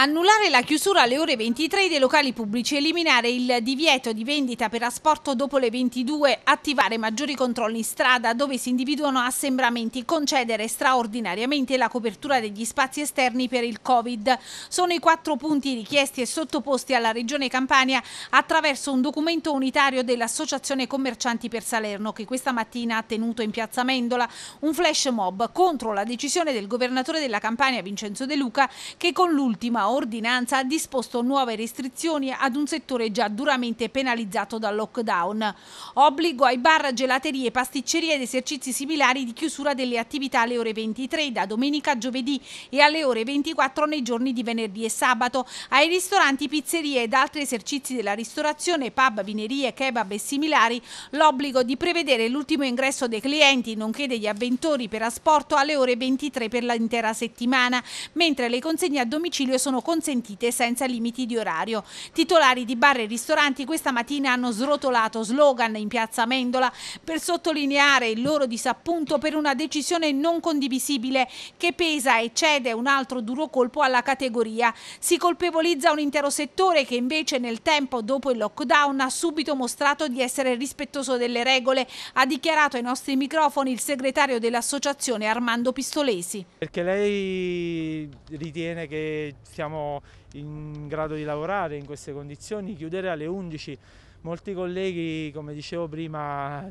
Annullare la chiusura alle ore 23 dei locali pubblici, eliminare il divieto di vendita per asporto dopo le 22, attivare maggiori controlli in strada dove si individuano assembramenti, concedere straordinariamente la copertura degli spazi esterni per il Covid. Sono i quattro punti richiesti e sottoposti alla Regione Campania attraverso un documento unitario dell'Associazione Commercianti per Salerno che questa mattina ha tenuto in piazza Mendola un flash mob contro la decisione del governatore della Campania Vincenzo De Luca che con l'ultima ordinanza ha disposto nuove restrizioni ad un settore già duramente penalizzato dal lockdown. Obbligo ai bar, gelaterie, pasticcerie ed esercizi similari di chiusura delle attività alle ore 23 da domenica a giovedì e alle ore 24 nei giorni di venerdì e sabato, ai ristoranti, pizzerie ed altri esercizi della ristorazione, pub, vinerie, kebab e similari, l'obbligo di prevedere l'ultimo ingresso dei clienti nonché degli avventori per asporto alle ore 23 per l'intera settimana, mentre le consegne a domicilio sono sono consentite senza limiti di orario. Titolari di bar e ristoranti questa mattina hanno srotolato slogan in piazza Mendola per sottolineare il loro disappunto per una decisione non condivisibile che pesa e cede un altro duro colpo alla categoria. Si colpevolizza un intero settore che invece nel tempo dopo il lockdown ha subito mostrato di essere rispettoso delle regole, ha dichiarato ai nostri microfoni il segretario dell'associazione Armando Pistolesi. Perché lei ritiene che siamo in grado di lavorare in queste condizioni, chiudere alle 11. Molti colleghi, come dicevo prima,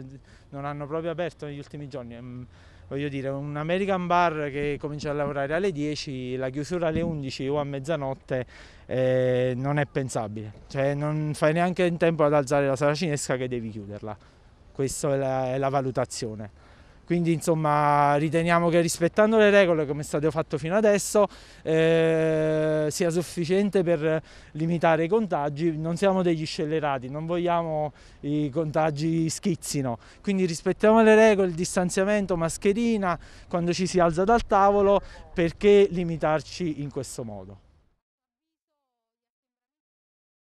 non hanno proprio aperto negli ultimi giorni. Mm, voglio dire, un American bar che comincia a lavorare alle 10, la chiusura alle 11 o a mezzanotte eh, non è pensabile. Cioè non fai neanche in tempo ad alzare la sala cinesca che devi chiuderla. Questa è la, è la valutazione. Quindi insomma riteniamo che rispettando le regole come è stato fatto fino adesso eh, sia sufficiente per limitare i contagi. Non siamo degli scellerati, non vogliamo i contagi schizzino. Quindi rispettiamo le regole, il distanziamento, mascherina quando ci si alza dal tavolo, perché limitarci in questo modo?